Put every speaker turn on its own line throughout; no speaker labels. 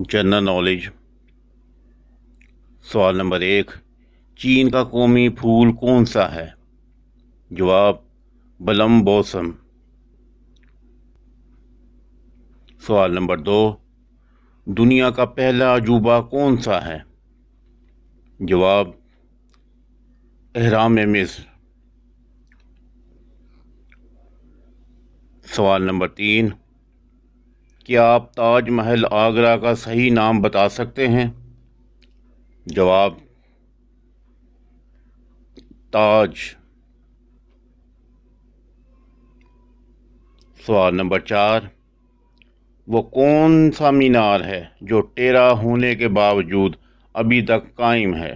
general knowledge सवाल number एक चीन का कौमी फूल कौन सा है जवाब बलम बोसम सवाल नंबर दो दुनिया का पहला अजूबा कौन सा है जवाब एहराम मिस सवाल नंबर तीन क्या आप ताजमहल आगरा का सही नाम बता सकते हैं जवाब ताज सवाल नंबर चार वो कौन सा मीनार है जो टेरा होने के बावजूद अभी तक कायम है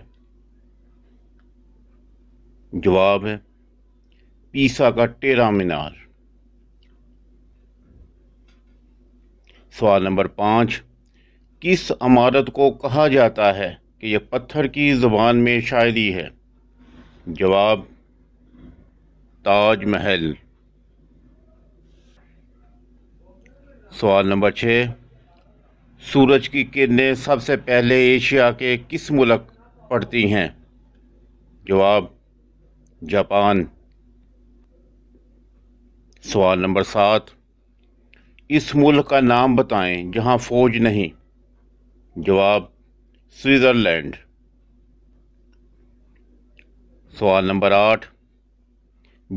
जवाब है पीसा का टेरा मीनार सवाल नंबर पाँच किस अमारत को कहा जाता है कि यह पत्थर की ज़बान में शायरी है जवाब ताजमहल सवाल नंबर छः सूरज की किरणें सबसे पहले एशिया के किस मुल्क पड़ती हैं जवाब जापान सवाल नंबर सात इस मुल्क का नाम बताएं जहां फौज नहीं जवाब स्विट्ज़रलैंड सवाल नंबर आठ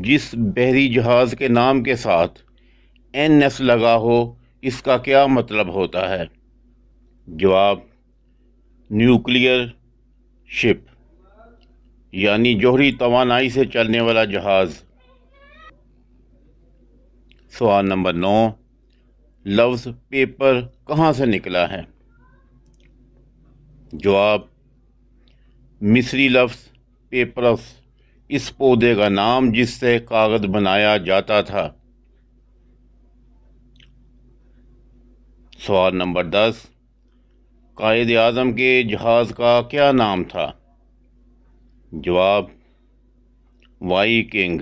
जिस बहरी जहाज़ के नाम के साथ एन एस लगा हो इसका क्या मतलब होता है जवाब न्यूक्लियर शिप यानी जोहरी तोानाई से चलने वाला जहाज़ सवाल नंबर नौ लफ्ज़ पेपर कहाँ से निकला है जवाब मिस्री लफ्ज़ पेपरस इस पौधे का नाम जिससे कागज़ बनाया जाता था सवाल नंबर दस कायद आज़म के जहाज़ का क्या नाम था जवाब वाई किंग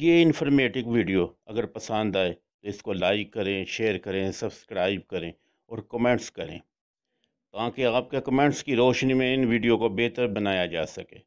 ये इन्फॉर्मेटिव वीडियो अगर पसंद आए तो इसको लाइक करें शेयर करें सब्सक्राइब करें और कमेंट्स करें ताकि आपके कमेंट्स की रोशनी में इन वीडियो को बेहतर बनाया जा सके